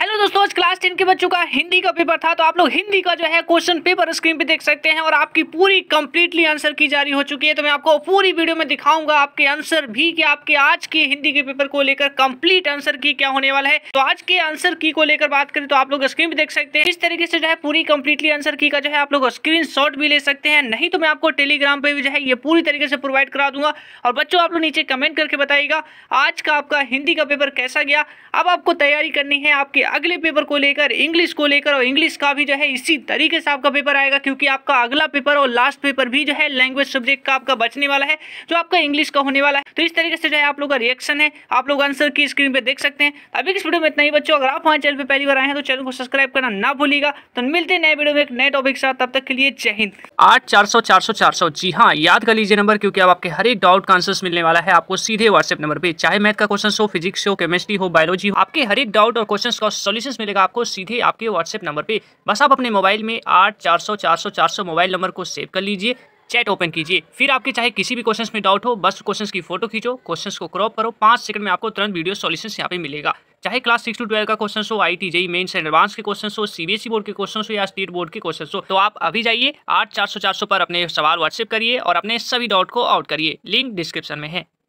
hello दोस्तों आज class ten के बच्चों का हिंदी का पेपर था तो आप लोग हिंदी का जो है क्वेश्चन पेपर स्क्रीन पे देख सकते हैं और आपकी पूरी कंप्लीटली आंसर की जारी हो चुकी है तो मैं आपको पूरी वीडियो में दिखाऊंगा आपके आंसर भी कि आपके आज के हिंदी के पेपर को लेकर कंप्लीट आंसर की क्या होने वाला है तो आज के आंसर की को लेकर बात करें तो आप लोग स्क्रीन पे देख सकते हैं इस तरीके से जो है पूरी कंप्लीटली आंसर की का जो है आप लोग स्क्रीन भी ले सकते हैं नहीं तो मैं आपको टेलीग्राम पर भी जो है ये पूरी तरीके से प्रोवाइड करा दूंगा और बच्चों आप लोग नीचे कमेंट करके बताइएगा आज का आपका हिंदी का पेपर कैसा गया अब आपको तैयारी करनी है आपकी अगले पेपर को लेकर इंग्लिश को लेकर और इंग्लिश का भी जो है इसी तरीके से आपका पेपर आएगा क्योंकि आपका अगला पेपर और लास्ट पेपर भी जो है लैंग्वेज सब्जेक्ट का आपका बचने वाला है जो आपका इंग्लिश का होने वाला है तो इस तरीके से जो है आप लोग का रिएक्शन है आप लोग आंसर की स्क्रीन पर देख सकते हैं अभी इस वीडियो में इतना ही बच्चों अगर आप हमारे चैनल पर पहली बार आए हैं तो चैनल को सब्सक्राइब करना ना भूलिएगा तो मिलते नए वीडियो में एक नए टॉपिक के साथ तब तक के लिए जय हिंद आठ चार सौ चार सौ चार सौ जी हाँ याद कर लीजिए नंबर क्योंकि आपके हर एक डाउट का आंसर मिलने वाला है आपको सीधे व्हाट्सएप नंबर पर चाहे मैथ का क्वेश्चन हो फिजिक्स हो केमिस्ट्री हो बायोलॉजी हो आपके हर एक डाउट और क्वेश्चन का सॉल्यूशंस मिलेगा आपको सीधे आपके व्हाट्सएप नंबर पे बस आप अपने मोबाइल में आठ चार सौ चार सौ चार सौ मोबाइल नंबर को सेव कर लीजिए चैट ओपन कीजिए फिर आपके चाहे किसी भी क्वेश्चन में डाउट हो बस क्वेश्चन की फोटो खींचो क्वेश्चन को क्रॉप करो पाँच सेकंड में आपको तुरंत वीडियो सॉल्यूशन यहाँ पे मिलेगा चाहे क्लास सिक्स टू ट्वेल्व का क्वेश्चन हो I T JEE mains and advance के क्वेश्चन हो सीबीएसई बोर्ड e के क्वेश्चन हो या स्टेट बोर्ड के क्वेश्चन हो तो आप अभी जाइए आठ चार सौ चार सौ पर अपने सवाल व्हाट्सएप करिए और अपने सभी डाउट को आउट करिए लिंक डिस्क्रिप्शन में है